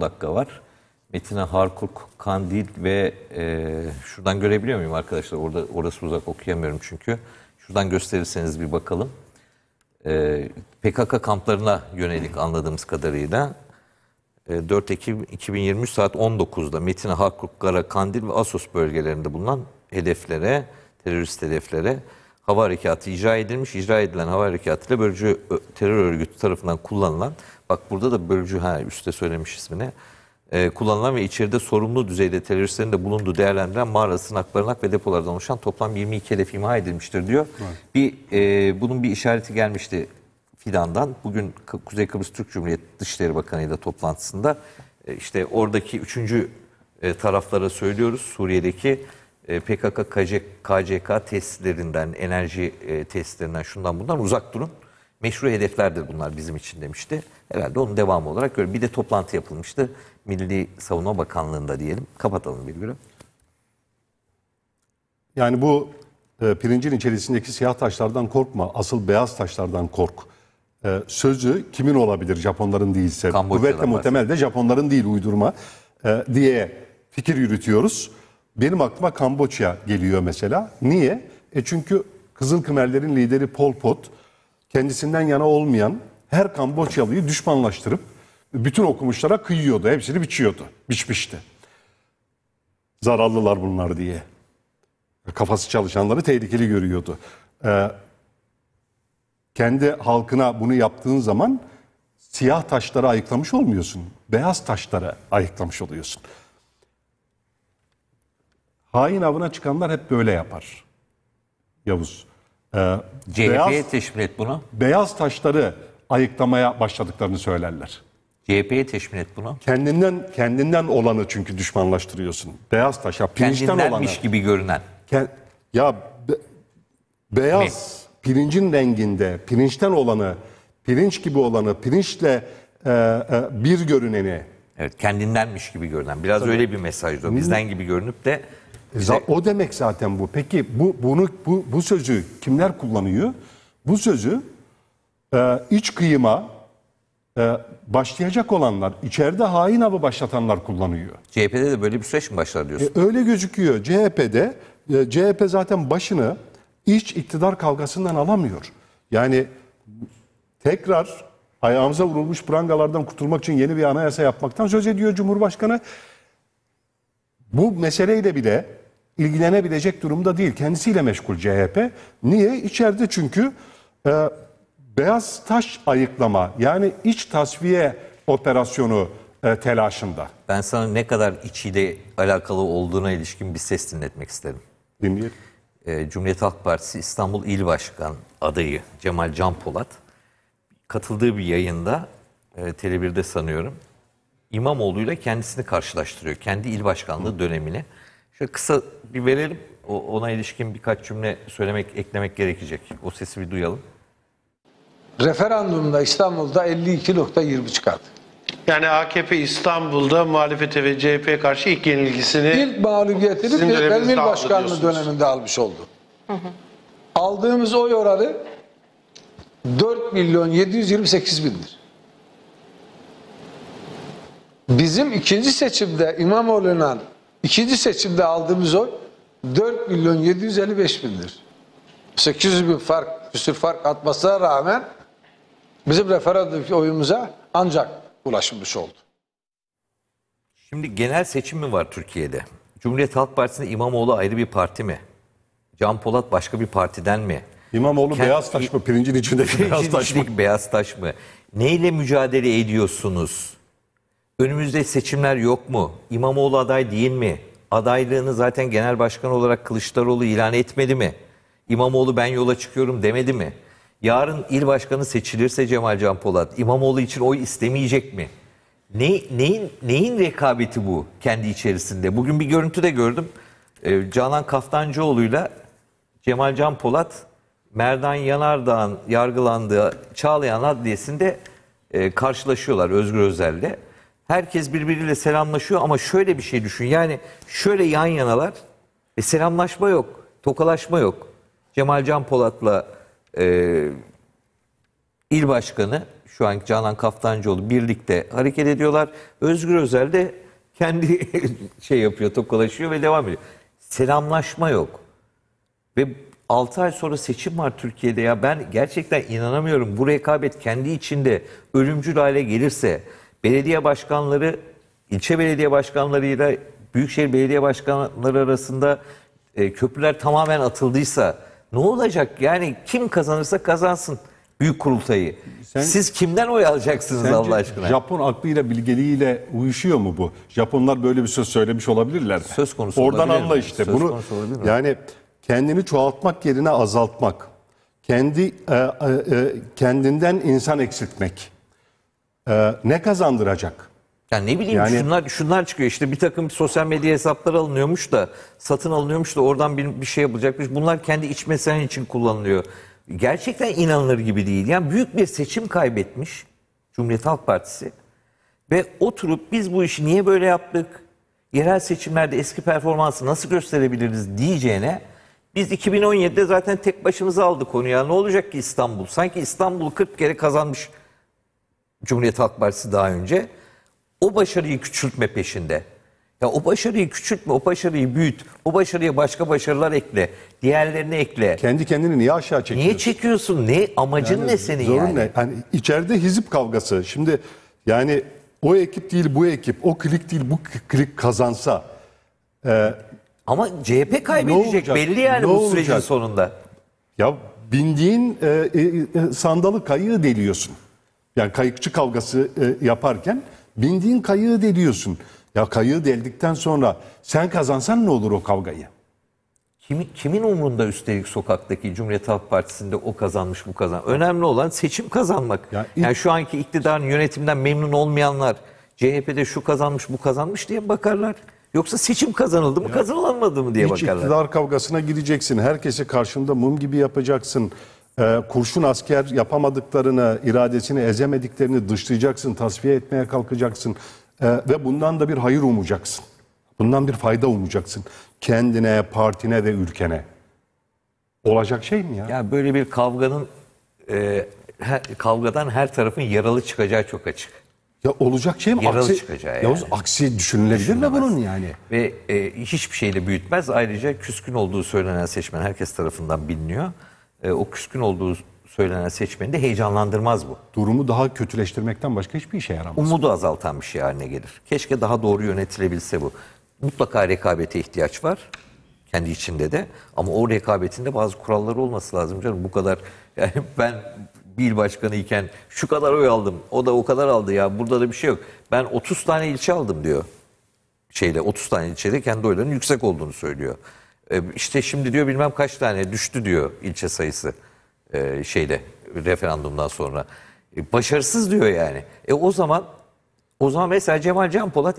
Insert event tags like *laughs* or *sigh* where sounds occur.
dakika var. Metine Harkuk, Kandil ve e, şuradan görebiliyor muyum arkadaşlar? Orada orası uzak okuyamıyorum çünkü. Şuradan gösterirseniz bir bakalım. E, PKK kamplarına yönelik anladığımız kadarıyla 4 e, Ekim 2023 saat 19'da Metine Harkuk, Kara, Kandil ve Asos bölgelerinde bulunan hedeflere, terörist hedeflere hava harekatı icra edilmiş. İcra edilen hava harekatıyla bölücü terör örgütü tarafından kullanılan, bak burada da bölücü ha üstte söylemiş ismini, e, kullanılan ve içeride sorumlu düzeyde teröristlerin de bulunduğu değerlendiren mağara, sığınak, barınak ve depolardan oluşan toplam 22 hedef imha edilmiştir diyor. Evet. Bir e, Bunun bir işareti gelmişti Fidan'dan. Bugün Kuzey Kıbrıs Türk Cumhuriyeti Dışişleri Bakanı'yla toplantısında e, işte oradaki üçüncü e, taraflara söylüyoruz Suriye'deki e, PKK, KCK testlerinden, enerji e, testlerinden şundan bundan uzak durun. Meşru hedeflerdir bunlar bizim için demişti. Herhalde onun devamı olarak böyle bir de toplantı yapılmıştı. Milli Savunma Bakanlığı'nda diyelim. Kapatalım bir günü. Yani bu e, pirincin içerisindeki siyah taşlardan korkma. Asıl beyaz taşlardan kork. E, sözü kimin olabilir Japonların değilse? Kuvvetle muhtemel de Japonların değil uydurma e, diye fikir yürütüyoruz. Benim aklıma Kamboçya geliyor mesela. Niye? E çünkü Kızıl Kımerlerin lideri Pol Pot kendisinden yana olmayan her Kamboçyalıyı düşmanlaştırıp bütün okumuşlara kıyıyordu. Hepsini biçiyordu. Biçmişti. Zararlılar bunlar diye. Kafası çalışanları tehlikeli görüyordu. Ee, kendi halkına bunu yaptığın zaman siyah taşlara ayıklamış olmuyorsun. Beyaz taşlara ayıklamış oluyorsun hain avına çıkanlar hep böyle yapar. Yavuz. Ee, CHP'ye teşmil et bunu. Beyaz taşları ayıklamaya başladıklarını söylerler. CHP'ye teşmil et bunu. Kendinden kendinden olanı çünkü düşmanlaştırıyorsun. Beyaz taş ya pirinçten olanı. gibi görünen. ya be, beyaz Mi? pirincin renginde pirinçten olanı, pirinç gibi olanı, pirinçle e, e, bir görüneni. Evet kendindenmiş gibi görünen. Biraz Tabii. öyle bir mesajdı o. Bizden gibi görünüp de e, işte, o demek zaten bu. Peki bu bunu bu bu sözü kimler kullanıyor? Bu sözü e, iç kıyıma e, başlayacak olanlar, içeride hain avı başlatanlar kullanıyor. CHP'de de böyle bir süreç mi başlar diyorsun? E, öyle gözüküyor. CHP'de e, CHP zaten başını iç iktidar kavgasından alamıyor. Yani tekrar ayağımıza vurulmuş prangalardan kurtulmak için yeni bir anayasa yapmaktan söz ediyor Cumhurbaşkanı bu meseleyle bile ilgilenebilecek durumda değil. Kendisiyle meşgul CHP. Niye? İçeride çünkü e, beyaz taş ayıklama yani iç tasfiye operasyonu e, telaşında. Ben sana ne kadar içiyle alakalı olduğuna ilişkin bir ses dinletmek isterim. Dinleyelim. E, Cumhuriyet Halk Partisi İstanbul İl Başkan adayı Cemal Canpolat katıldığı bir yayında e, Tele1'de sanıyorum İmamoğlu ile kendisini karşılaştırıyor. Kendi il başkanlığı dönemini. Şöyle kısa bir verelim. ona ilişkin birkaç cümle söylemek, eklemek gerekecek. O sesi bir duyalım. Referandumda İstanbul'da 52.20 çıkardı. Yani AKP İstanbul'da muhalefete ve CHP'ye karşı ilk yenilgisini... İlk mağlubiyetini Belmil Başkanlığı döneminde almış oldu. Hı hı. Aldığımız oy oranı 4 milyon 728 bindir. Bizim ikinci seçimde İmamoğlu'na ikinci seçimde aldığımız oy 4 milyon 755 bindir. 800 bin fark, küsür fark atmasına rağmen bizim referandum oyumuza ancak ulaşılmış oldu. Şimdi genel seçim mi var Türkiye'de? Cumhuriyet Halk Partisi'nde İmamoğlu ayrı bir parti mi? Can Polat başka bir partiden mi? İmamoğlu Kend... beyaz taş mı? Pirincin içindeki beyaz taş mı? Beyaz taş mı? Neyle mücadele ediyorsunuz? önümüzde seçimler yok mu? İmamoğlu aday değil mi? Adaylığını zaten genel başkan olarak Kılıçdaroğlu ilan etmedi mi? İmamoğlu ben yola çıkıyorum demedi mi? Yarın il başkanı seçilirse Cemal Can Polat İmamoğlu için oy istemeyecek mi? Ne, neyin, neyin rekabeti bu kendi içerisinde? Bugün bir görüntü de gördüm. Ee, Canan Kaftancıoğlu'yla Cemal Can Polat Merdan Yanardağ'ın yargılandığı Çağlayan Adliyesi'nde e, karşılaşıyorlar Özgür Özel'le. Herkes birbiriyle selamlaşıyor ama şöyle bir şey düşün. Yani şöyle yan yanalar ve selamlaşma yok. Tokalaşma yok. Cemal Can Polat'la e, il başkanı şu an Canan Kaftancıoğlu birlikte hareket ediyorlar. Özgür Özel de kendi *laughs* şey yapıyor, tokalaşıyor ve devam ediyor. Selamlaşma yok. Ve 6 ay sonra seçim var Türkiye'de ya ben gerçekten inanamıyorum. Bu rekabet kendi içinde ölümcül hale gelirse belediye başkanları ilçe belediye başkanlarıyla büyükşehir belediye başkanları arasında e, köprüler tamamen atıldıysa ne olacak? Yani kim kazanırsa kazansın büyük kurultayı. Sen, Siz kimden oy alacaksınız sence Allah aşkına? Japon aklıyla bilgeliğiyle uyuşuyor mu bu? Japonlar böyle bir söz söylemiş olabilirler. Söz konusu Oradan anla mi? işte. Söz Bunu yani kendini çoğaltmak yerine azaltmak. Kendi e, e, e kendinden insan eksiltmek e, ne kazandıracak? Yani ne bileyim yani, şunlar şunlar çıkıyor işte bir takım sosyal medya hesapları alınıyormuş da satın alınıyormuş da oradan bir, bir şey yapılacakmış. Bunlar kendi iç meselen için kullanılıyor. Gerçekten inanılır gibi değil. Yani büyük bir seçim kaybetmiş Cumhuriyet Halk Partisi ve oturup biz bu işi niye böyle yaptık? Yerel seçimlerde eski performansı nasıl gösterebiliriz diyeceğine biz 2017'de zaten tek başımıza aldık konuyu. Ne olacak ki İstanbul? Sanki İstanbul 40 kere kazanmış Cumhuriyet Halk Partisi daha önce o başarıyı küçültme peşinde. Ya o başarıyı küçültme, o başarıyı büyüt, o başarıya başka başarılar ekle, diğerlerini ekle. Kendi kendini niye aşağı çekiyorsun? Niye çekiyorsun? Ne amacın yani, ne senin zorun yani? ne? Yani içeride hizip kavgası. Şimdi yani o ekip değil bu ekip, o klik değil bu klik kazansa. E, Ama CHP kaybedecek belli yani ne bu olacak? sonunda. Ya bindiğin e, e, e sandalı kayığı deliyorsun. Yani kayıkçı kavgası e, yaparken bindiğin kayığı deliyorsun. Ya kayığı deldikten sonra sen kazansan ne olur o kavgayı? Kimin, kimin umrunda üstelik sokaktaki Cumhuriyet Halk Partisi'nde o kazanmış bu kazan. Önemli olan seçim kazanmak. Ya yani şu anki iktidarın yönetimden memnun olmayanlar CHP'de şu kazanmış bu kazanmış diye bakarlar. Yoksa seçim kazanıldı mı ya, kazanılmadı mı diye hiç bakarlar. İç iktidar kavgasına gireceksin. herkese karşında mum gibi yapacaksın e, kurşun asker yapamadıklarını, iradesini ezemediklerini dışlayacaksın, tasfiye etmeye kalkacaksın e, ve bundan da bir hayır umacaksın. Bundan bir fayda umacaksın. Kendine, partine ve ülkene. Olacak şey mi ya? Ya böyle bir kavganın e, her, kavgadan her tarafın yaralı çıkacağı çok açık. Ya olacak şey mi? Yaralı aksi, çıkacağı yani. Yavuz aksi düşünülebilir mi bunun yani? Ve e, hiçbir şeyle büyütmez. Ayrıca küskün olduğu söylenen seçmen herkes tarafından biliniyor e, o küskün olduğu söylenen seçmeni de heyecanlandırmaz bu. Durumu daha kötüleştirmekten başka hiçbir işe yaramaz. Umudu azaltan bir şey haline gelir. Keşke daha doğru yönetilebilse bu. Mutlaka rekabete ihtiyaç var kendi içinde de ama o rekabetinde bazı kuralları olması lazım canım. Bu kadar *laughs* yani ben bir il başkanı iken şu kadar oy aldım. O da o kadar aldı ya. Burada da bir şey yok. Ben 30 tane ilçe aldım diyor. Şeyle 30 tane ilçede kendi oylarının yüksek olduğunu söylüyor. E, işte şimdi diyor bilmem kaç tane düştü diyor ilçe sayısı e, şeyde referandumdan sonra. E, başarısız diyor yani. E o zaman o zaman mesela Cemal Canpolat